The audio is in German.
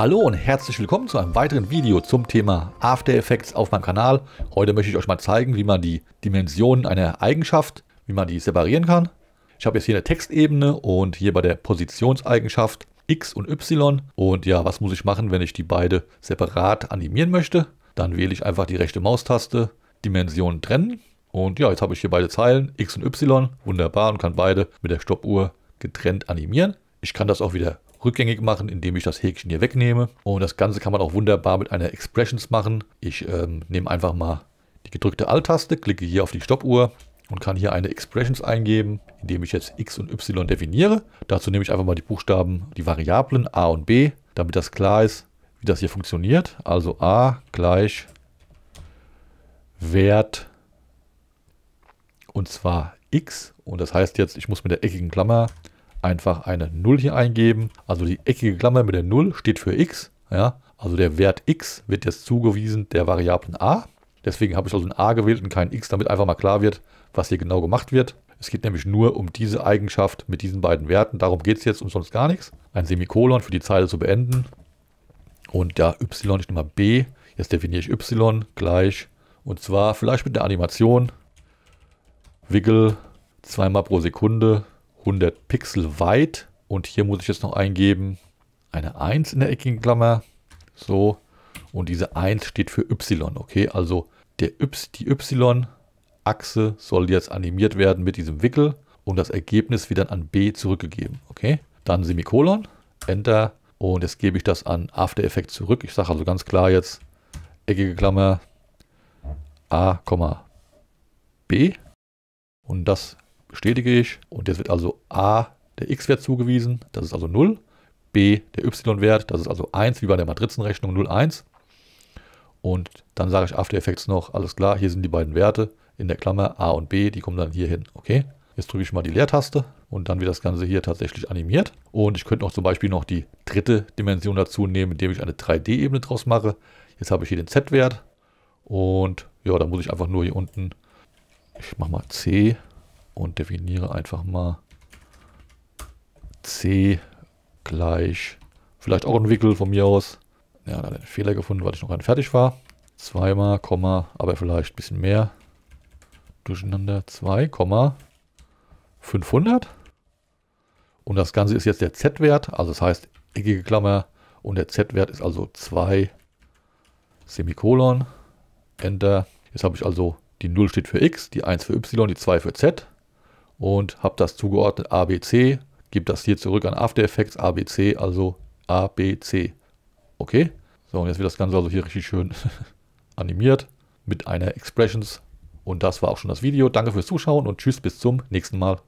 Hallo und herzlich willkommen zu einem weiteren Video zum Thema After Effects auf meinem Kanal. Heute möchte ich euch mal zeigen, wie man die Dimensionen einer Eigenschaft, wie man die separieren kann. Ich habe jetzt hier eine Textebene und hier bei der Positionseigenschaft X und Y. Und ja, was muss ich machen, wenn ich die beide separat animieren möchte? Dann wähle ich einfach die rechte Maustaste, Dimensionen trennen. Und ja, jetzt habe ich hier beide Zeilen, X und Y, wunderbar und kann beide mit der Stoppuhr getrennt animieren. Ich kann das auch wieder rückgängig machen, indem ich das Häkchen hier wegnehme. Und das Ganze kann man auch wunderbar mit einer Expressions machen. Ich ähm, nehme einfach mal die gedrückte Alt-Taste, klicke hier auf die Stoppuhr und kann hier eine Expressions eingeben, indem ich jetzt x und y definiere. Dazu nehme ich einfach mal die Buchstaben, die Variablen a und b, damit das klar ist, wie das hier funktioniert. Also a gleich Wert und zwar x. Und das heißt jetzt, ich muss mit der eckigen Klammer einfach eine 0 hier eingeben. Also die eckige Klammer mit der 0 steht für x. Ja? Also der Wert x wird jetzt zugewiesen der Variablen a. Deswegen habe ich also ein a gewählt und kein x, damit einfach mal klar wird, was hier genau gemacht wird. Es geht nämlich nur um diese Eigenschaft mit diesen beiden Werten. Darum geht es jetzt und sonst gar nichts. Ein Semikolon für die Zeile zu beenden. Und ja, y, ich nehme mal b, jetzt definiere ich y gleich. Und zwar vielleicht mit der Animation. Wiggle zweimal pro Sekunde 100 Pixel weit. Und hier muss ich jetzt noch eingeben, eine 1 in der eckigen Klammer. So. Und diese 1 steht für Y. Okay, also der y, die Y-Achse soll jetzt animiert werden mit diesem Wickel. Und das Ergebnis wird dann an B zurückgegeben. Okay, dann Semikolon, Enter. Und jetzt gebe ich das an After Effects zurück. Ich sage also ganz klar jetzt, eckige Klammer A, B. Und das bestätige ich. Und jetzt wird also a der x-Wert zugewiesen, das ist also 0. b der y-Wert, das ist also 1, wie bei der Matrizenrechnung 0, 1. Und dann sage ich After Effects noch, alles klar, hier sind die beiden Werte in der Klammer a und b, die kommen dann hier hin, okay. Jetzt drücke ich mal die Leertaste und dann wird das Ganze hier tatsächlich animiert. Und ich könnte noch zum Beispiel noch die dritte Dimension dazu nehmen, indem ich eine 3D-Ebene draus mache. Jetzt habe ich hier den Z-Wert und ja, da muss ich einfach nur hier unten, ich mache mal C und definiere einfach mal C gleich, vielleicht auch ein Wickel von mir aus. Ja, da habe ich einen Fehler gefunden, weil ich noch gar nicht fertig war. Zweimal, Komma, aber vielleicht ein bisschen mehr. Durcheinander, 2, 500. Und das Ganze ist jetzt der Z-Wert, also das heißt eckige Klammer und der Z-Wert ist also 2 Semikolon. Enter. Jetzt habe ich also die 0 steht für x, die 1 für y, die 2 für z und habe das zugeordnet ABC, gebe das hier zurück an After Effects ABC, also ABC. Okay? So, und jetzt wird das Ganze also hier richtig schön animiert mit einer Expressions. Und das war auch schon das Video. Danke fürs Zuschauen und tschüss bis zum nächsten Mal.